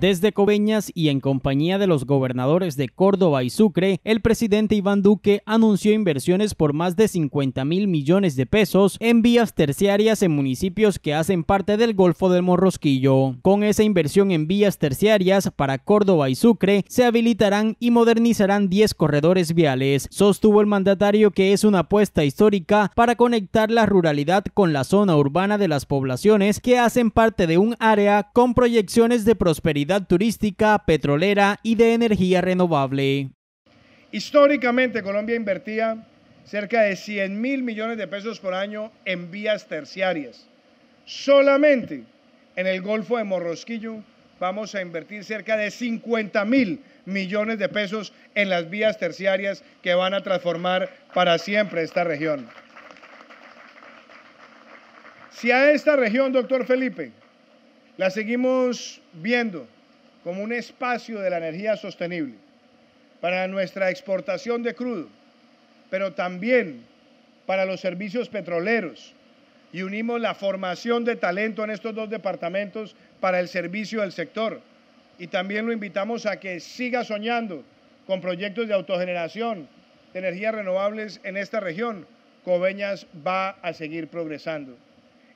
Desde Coveñas y en compañía de los gobernadores de Córdoba y Sucre, el presidente Iván Duque anunció inversiones por más de 50 mil millones de pesos en vías terciarias en municipios que hacen parte del Golfo del Morrosquillo. Con esa inversión en vías terciarias para Córdoba y Sucre, se habilitarán y modernizarán 10 corredores viales, sostuvo el mandatario que es una apuesta histórica para conectar la ruralidad con la zona urbana de las poblaciones que hacen parte de un área con proyecciones de prosperidad turística, petrolera y de energía renovable. Históricamente Colombia invertía cerca de 100 mil millones de pesos por año en vías terciarias. Solamente en el Golfo de Morrosquillo vamos a invertir cerca de 50 mil millones de pesos en las vías terciarias que van a transformar para siempre esta región. Si a esta región, doctor Felipe, la seguimos viendo como un espacio de la energía sostenible para nuestra exportación de crudo, pero también para los servicios petroleros y unimos la formación de talento en estos dos departamentos para el servicio del sector. Y también lo invitamos a que siga soñando con proyectos de autogeneración de energías renovables en esta región. Coveñas va a seguir progresando.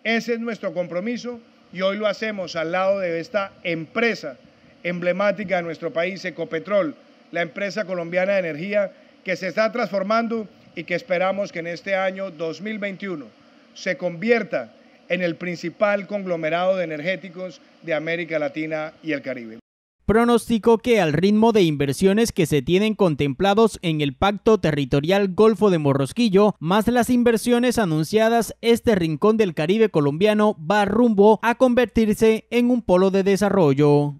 Ese es nuestro compromiso y hoy lo hacemos al lado de esta empresa emblemática de nuestro país, Ecopetrol, la empresa colombiana de energía que se está transformando y que esperamos que en este año 2021 se convierta en el principal conglomerado de energéticos de América Latina y el Caribe. Pronosticó que al ritmo de inversiones que se tienen contemplados en el Pacto Territorial Golfo de Morrosquillo, más las inversiones anunciadas, este rincón del Caribe colombiano va rumbo a convertirse en un polo de desarrollo.